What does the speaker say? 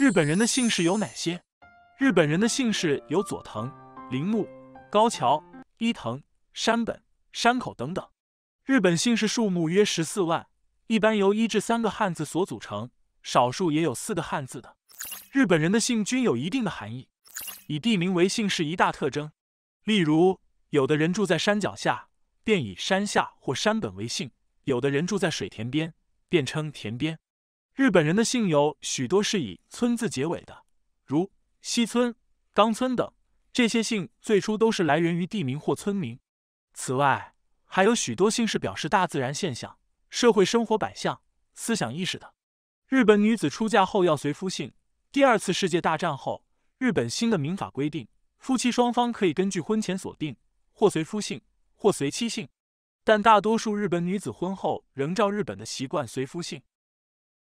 日本人的姓氏有哪些？日本人的姓氏有佐藤、铃木、高桥、伊藤、山本、山口等等。日本姓氏数目约十四万，一般由一至三个汉字所组成，少数也有四个汉字的。日本人的姓均有一定的含义，以地名为姓是一大特征。例如，有的人住在山脚下，便以山下或山本为姓；有的人住在水田边，便称田边。日本人的姓有许多是以村字结尾的，如西村、冈村等。这些姓最初都是来源于地名或村名。此外，还有许多姓是表示大自然现象、社会生活百象、思想意识的。日本女子出嫁后要随夫姓。第二次世界大战后，日本新的民法规定，夫妻双方可以根据婚前锁定或随夫姓或随妻姓，但大多数日本女子婚后仍照日本的习惯随夫姓。